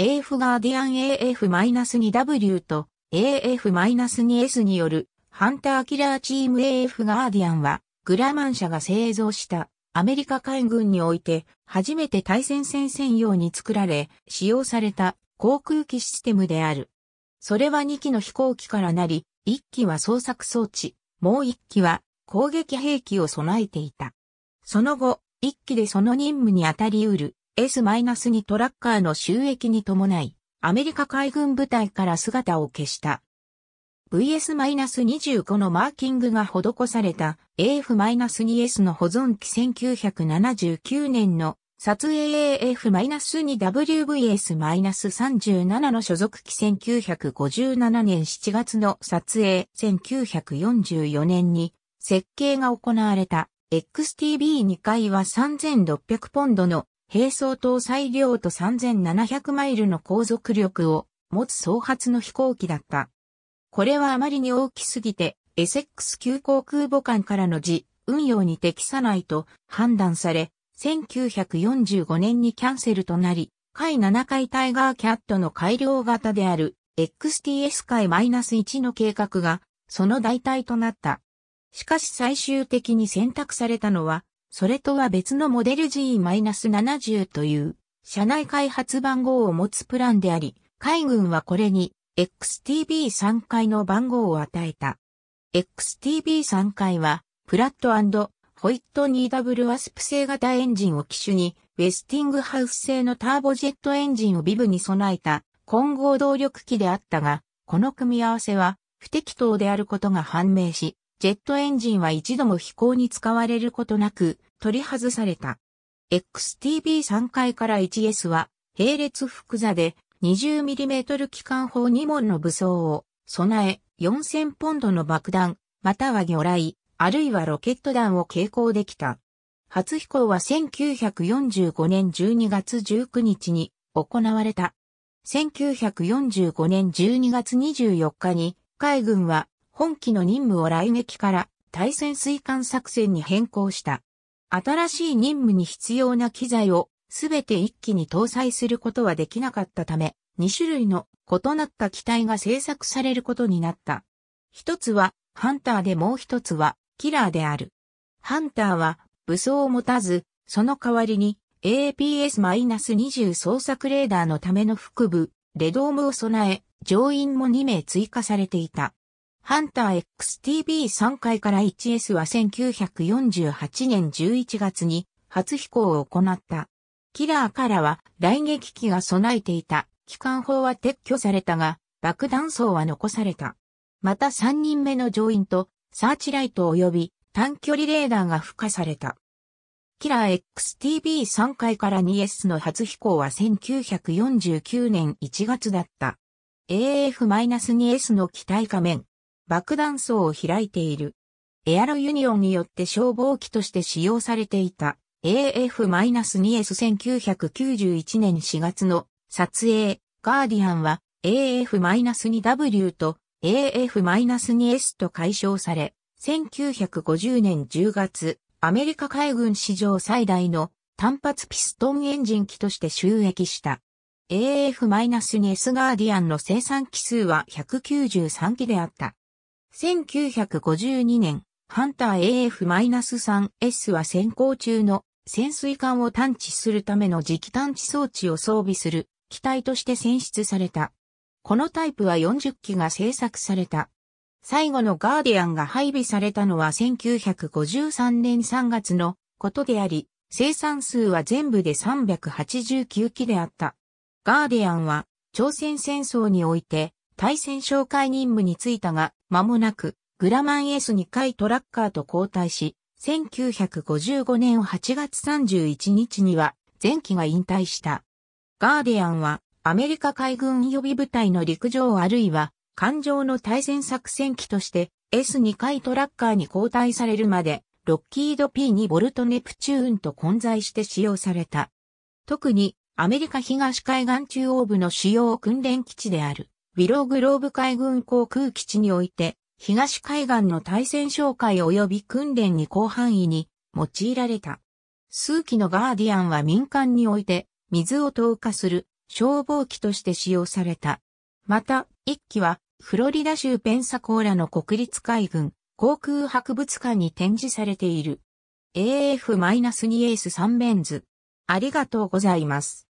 AF ガーディアン AF-2W と AF-2S によるハンターキラーチーム AF ガーディアンはグラマン社が製造したアメリカ海軍において初めて対戦戦専用に作られ使用された航空機システムである。それは2機の飛行機からなり、1機は捜索装置、もう1機は攻撃兵器を備えていた。その後、1機でその任務に当たり得る S-2 トラッカーの収益に伴い、アメリカ海軍部隊から姿を消した。VS-25 のマーキングが施された AF-2S の保存期1979年の撮影 AF-2WVS-37 の所属機1957年7月の撮影1944年に設計が行われた XTB2 階は3600ポンドの並走搭載量と3700マイルの航続力を持つ総発の飛行機だった。これはあまりに大きすぎて、エセックス急航空母艦からの時、運用に適さないと判断され、1945年にキャンセルとなり、海7回タイガーキャットの改良型である XTS 海 -1 の計画がその代替となった。しかし最終的に選択されたのはそれとは別のモデル G-70 という社内開発番号を持つプランであり、海軍はこれに XTB3 回の番号を与えた。XTB3 回は、プラットホイットニーダブルアスプ製型エンジンを機種に、ウェスティングハウス製のターボジェットエンジンをビブに備えた混合動力機であったが、この組み合わせは不適当であることが判明し、ジェットエンジンは一度も飛行に使われることなく取り外された。XTB3 階から 1S は並列複座で 20mm 機関砲2門の武装を備え4000ポンドの爆弾または魚雷あるいはロケット弾を携行できた。初飛行は1945年12月19日に行われた。1945年12月24日に海軍は本機の任務を来撃から対潜水艦作戦に変更した。新しい任務に必要な機材をすべて一機に搭載することはできなかったため、2種類の異なった機体が製作されることになった。一つはハンターでもう一つはキラーである。ハンターは武装を持たず、その代わりに APS-20 捜索レーダーのための腹部、レドームを備え、乗員も2名追加されていた。ハンター XTB3 回から 1S は1948年11月に初飛行を行った。キラーからは雷撃機が備えていた機関砲は撤去されたが爆弾層は残された。また3人目の乗員とサーチライト及び短距離レーダーが付加された。キラー XTB3 回から 2S の初飛行は1949年1月だった。AF-2S の機体仮面、爆弾層を開いている。エアロユニオンによって消防機として使用されていた AF-2S1991 年4月の撮影ガーディアンは AF-2W と AF-2S と解消され、1950年10月、アメリカ海軍史上最大の単発ピストンエンジン機として収益した。AF-2S ガーディアンの生産機数は193機であった。1952年、ハンター AF-3S は先行中の潜水艦を探知するための磁気探知装置を装備する機体として選出された。このタイプは40機が製作された。最後のガーディアンが配備されたのは1953年3月のことであり、生産数は全部で389機であった。ガーディアンは朝鮮戦争において対戦哨戒任務に就いたが、間もなく、グラマン S2 回トラッカーと交代し、1955年8月31日には、前期が引退した。ガーディアンは、アメリカ海軍予備部隊の陸上あるいは、艦上の対戦作戦機として、S2 回トラッカーに交代されるまで、ロッキード P2 ボルトネプチューンと混在して使用された。特に、アメリカ東海岸中央部の主要訓練基地である。ビローグローブ海軍航空基地において、東海岸の対戦哨戒及び訓練に広範囲に用いられた。数機のガーディアンは民間において、水を投下する消防機として使用された。また、1機は、フロリダ州ペンサコーラの国立海軍航空博物館に展示されている。AF-2 エース3ベンズ。ありがとうございます。